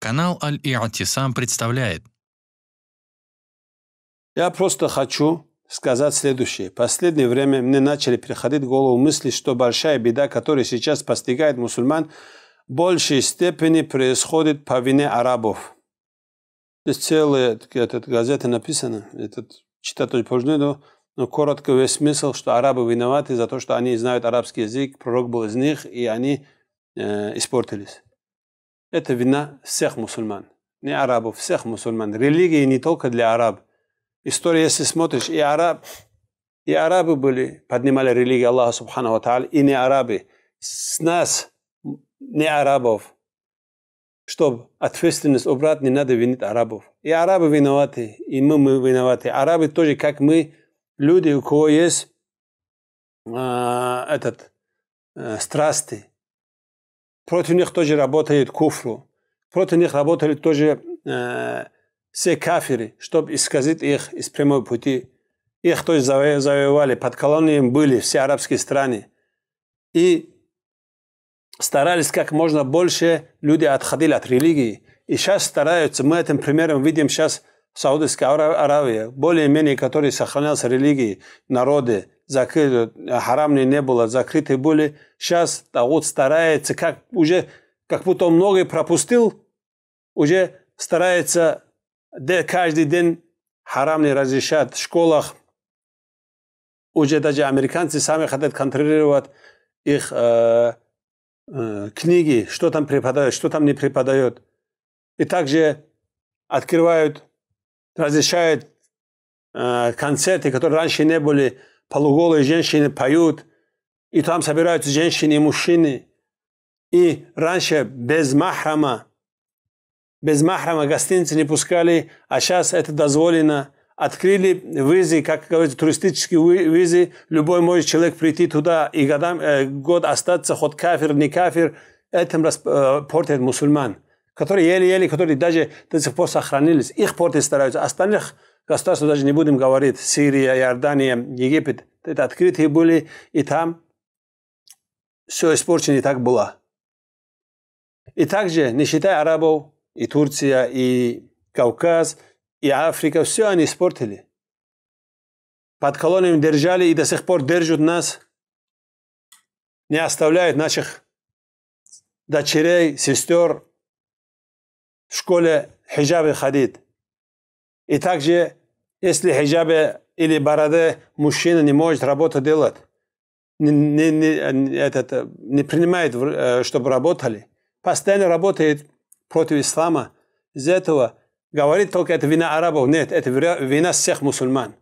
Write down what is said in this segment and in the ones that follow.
Канал Аль-Иатисам представляет. Я просто хочу сказать следующее. В последнее время мне начали приходить в голову мысли, что большая беда, которая сейчас постигает мусульман, в большей степени происходит по вине арабов. Здесь целая эта газета написана, этот читать очень нужно, но коротко весь смысл, что арабы виноваты за то, что они знают арабский язык, пророк был из них, и они э, испортились. Это вина всех мусульман, не арабов, всех мусульман. Религия не только для араб. История, если смотришь, и араб, и арабы были, поднимали религию Аллаха Субхану Ва и не арабы. С нас, не арабов, чтобы ответственность убрать, не надо винить арабов. И арабы виноваты, и мы, мы виноваты. Арабы тоже, как мы, люди, у кого есть э, этот, э, страсти, Против них тоже работает куфру. Против них работали тоже э, все кафиры, чтобы исказить их из прямой пути. Их тоже есть завоевали, под колонией были все арабские страны. И старались как можно больше люди отходили от религии. И сейчас стараются, мы этим примером видим сейчас Саудовская Аравия, более-менее, которые сохранялся религии, народы, закрыт, харамные не было, закрыты были. Сейчас да вот старается, как уже, как будто он многое пропустил, уже старается каждый день харамные разрешать в школах. Уже даже американцы сами хотят контролировать их э, э, книги, что там преподают, что там не преподают. И также открывают, разрешают э, концерты, которые раньше не были полуголые женщины поют, и там собираются женщины и мужчины. И раньше без махрама, без махрама гостиницы не пускали, а сейчас это дозволено. Открыли визы, как говорится, туристические визы. Любой может человек прийти туда и годам, э, год остаться, хоть кафир, не кафир. Этим расп, э, портят мусульман, которые еле-еле, которые даже до сих пор сохранились. Их портить стараются. Остальных – государства даже не будем говорить, Сирия, Иордания, Египет, это открытые были, и там все испорчено и так было. И также, не считая арабов, и Турция, и Кавказ, и Африка, все они испортили. Под колониями держали и до сих пор держат нас, не оставляют наших дочерей, сестер в школе хиджаб и хадид. И также если хиджабе или бороде мужчина не может работу делать, не, не, этот, не принимает, э, чтобы работали, постоянно работает против ислама, из этого говорит только это вина арабов. Нет, это вина всех мусульман.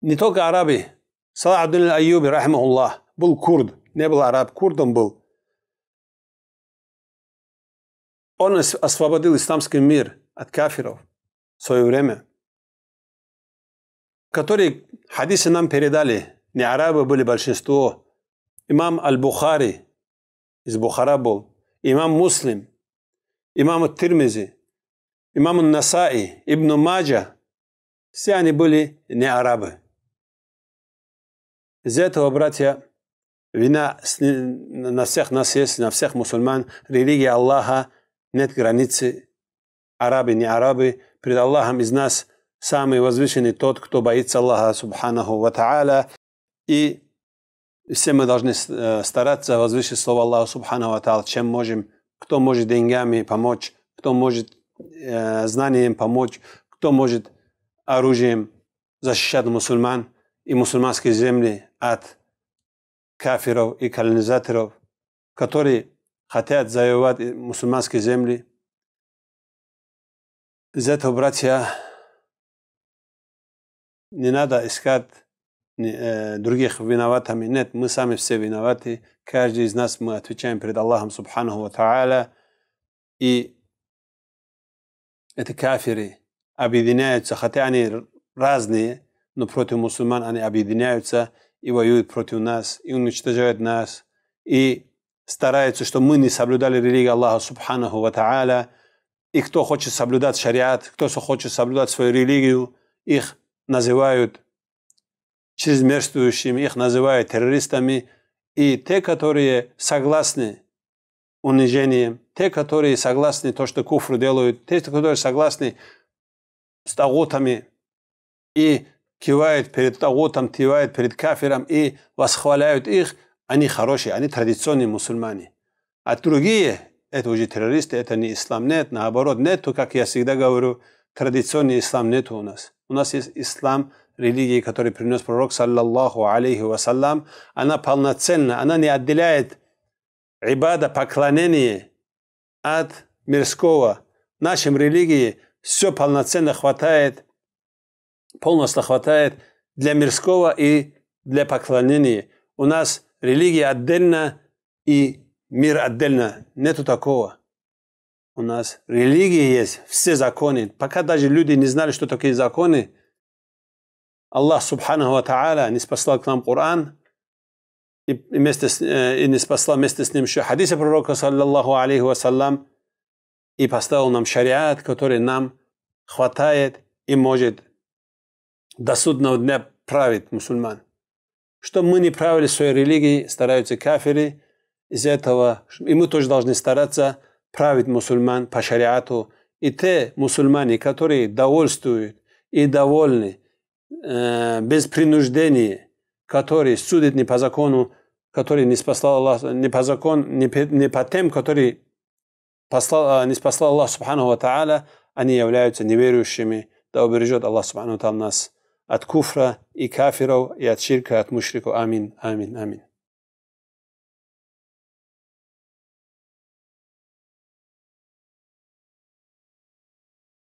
Не только арабы. Салах Абдул Айюби, рахмахуллах, был курд, не был араб, курдом был. Он освободил исламский мир от кафиров в свое время, которые хадисы нам передали, не арабы были большинство, имам Аль-Бухари, из Бухара был, имам Муслим, имам Тирмизи, имам Насаи, Ибн Маджа, все они были не арабы. Из-за этого, братья, вина на всех нас есть, на всех мусульман, религия Аллаха, нет границы, арабы, не арабы, Перед Аллахом из нас самый возвышенный тот, кто боится Аллаха Субханаху Ва Та'аля. И все мы должны э, стараться возвысить слово Аллаха Субханаху Ва Та'аля, чем можем. Кто может деньгами помочь, кто может э, знанием помочь, кто может оружием защищать мусульман и мусульманские земли от кафиров и колонизаторов, которые хотят завоевать мусульманские земли – из этого, братья, не надо искать э, других виноватыми. Нет, мы сами все виноваты. Каждый из нас, мы отвечаем перед Аллахом Субхану Ва Та'аля. И это кафиры объединяются, хотя они разные, но против мусульман они объединяются и воюют против нас, и уничтожают нас, и стараются, чтобы мы не соблюдали религию Аллаха Субхану Ва Та'аля, и кто хочет соблюдать шариат, кто хочет соблюдать свою религию, их называют чрезмерствующими, их называют террористами. И те, которые согласны унижением, те, которые согласны то, что куфру делают, те, которые согласны с тагутами и кивают перед тагутом, кивают перед кафиром и восхваляют их, они хорошие, они традиционные мусульмане. А другие это уже террористы, это не ислам. Нет, наоборот, нету, как я всегда говорю, традиционный ислам нету у нас. У нас есть ислам религии, который принес пророк, саллаллаху алейхи вассалам. Она полноценна, она не отделяет ибада, поклонение от мирского. В нашем религии все полноценно хватает, полностью хватает для мирского и для поклонения. У нас религия отдельно и мир отдельно. Нету такого. У нас Религия есть, все законы. Пока даже люди не знали, что такие законы, Аллах Субхану Ва Та'аля не спасал к нам Коран, и, вместе с, э, и не спасла вместе с ним еще хадисы пророка, саллаллаху алейхи вассалам, и поставил нам шариат, который нам хватает и может до судного дня править мусульман. Что мы не правили своей религии, стараются кафиры, из этого, и мы тоже должны стараться править мусульман по шариату. И те мусульмане, которые довольствуют и довольны, э, без принуждения, которые судят не по закону, который не спасла Аллах, не по закону, не, не по тем, которые послал, э, не спасла Аллах Субхану Тааля, они являются неверующими. Да убережет Аллах Субхану Тааля нас от куфра и кафиров, и от ширка, от мушриков. Амин, амин, амин.